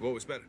What was better?